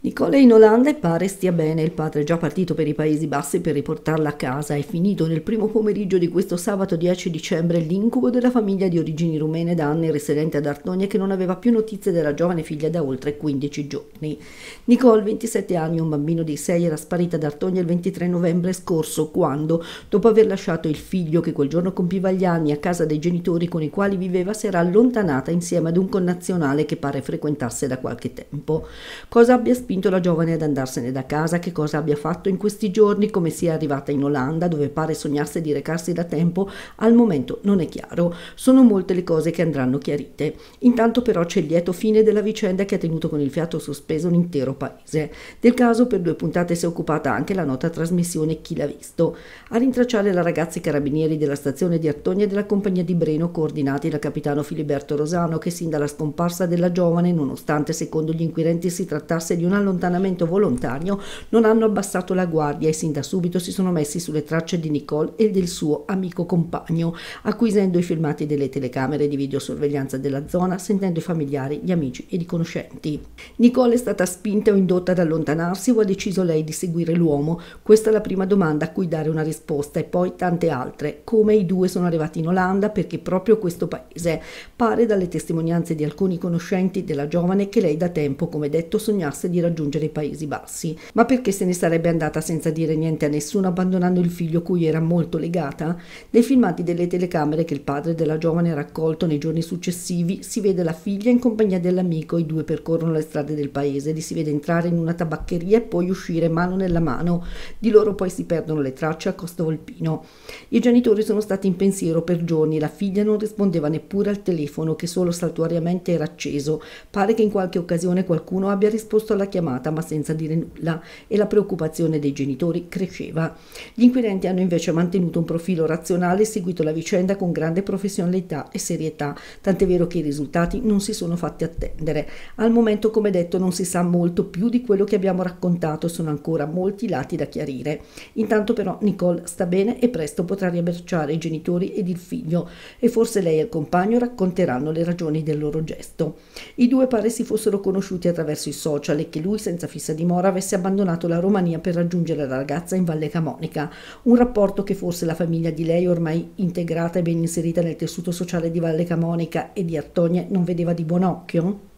Nicola in Olanda e pare stia bene, il padre è già partito per i Paesi Bassi per riportarla a casa. È finito nel primo pomeriggio di questo sabato 10 dicembre l'incubo della famiglia di origini rumene da anni residente ad Artonia che non aveva più notizie della giovane figlia da oltre 15 giorni. Nicole, 27 anni, un bambino di 6, era sparita ad Artonia il 23 novembre scorso quando, dopo aver lasciato il figlio che quel giorno compiva gli anni a casa dei genitori con i quali viveva, si era allontanata insieme ad un connazionale che pare frequentasse da qualche tempo. Cosa abbia spinto la giovane ad andarsene da casa, che cosa abbia fatto in questi giorni, come sia arrivata in Olanda, dove pare sognasse di recarsi da tempo, al momento non è chiaro. Sono molte le cose che andranno chiarite. Intanto però c'è il lieto fine della vicenda che ha tenuto con il fiato sospeso un intero paese. Del caso per due puntate si è occupata anche la nota trasmissione Chi l'ha visto. A rintracciare la ragazza e i carabinieri della stazione di Artogna e della compagnia di Breno coordinati da capitano Filiberto Rosano che sin dalla scomparsa della giovane, nonostante secondo gli inquirenti si trattasse di una allontanamento volontario, non hanno abbassato la guardia e sin da subito si sono messi sulle tracce di Nicole e del suo amico compagno, acquisendo i filmati delle telecamere di videosorveglianza della zona, sentendo i familiari, gli amici ed i conoscenti. Nicole è stata spinta o indotta ad allontanarsi o ha deciso lei di seguire l'uomo? Questa è la prima domanda a cui dare una risposta e poi tante altre. Come i due sono arrivati in Olanda? Perché proprio questo paese pare dalle testimonianze di alcuni conoscenti della giovane che lei da tempo, come detto, sognasse di raggiungere raggiungere i Paesi Bassi. Ma perché se ne sarebbe andata senza dire niente a nessuno abbandonando il figlio cui era molto legata? Nei filmati delle telecamere che il padre della giovane ha raccolto nei giorni successivi si vede la figlia in compagnia dell'amico, i due percorrono le strade del paese, li si vede entrare in una tabaccheria e poi uscire mano nella mano, di loro poi si perdono le tracce a Costa Volpino. I genitori sono stati in pensiero per giorni, la figlia non rispondeva neppure al telefono che solo saltuariamente era acceso, pare che in qualche occasione qualcuno abbia risposto alla chiamata chiamata ma senza dire nulla e la preoccupazione dei genitori cresceva. Gli inquirenti hanno invece mantenuto un profilo razionale e seguito la vicenda con grande professionalità e serietà, tant'è vero che i risultati non si sono fatti attendere. Al momento, come detto, non si sa molto più di quello che abbiamo raccontato, sono ancora molti lati da chiarire. Intanto però Nicole sta bene e presto potrà riabbracciare i genitori ed il figlio e forse lei e il compagno racconteranno le ragioni del loro gesto. I due pare si fossero conosciuti attraverso i social e che lui lui, senza fissa dimora, avesse abbandonato la Romania per raggiungere la ragazza in Valle Camonica, un rapporto che forse la famiglia di lei, ormai integrata e ben inserita nel tessuto sociale di Valle Camonica e di Artogne, non vedeva di buon occhio?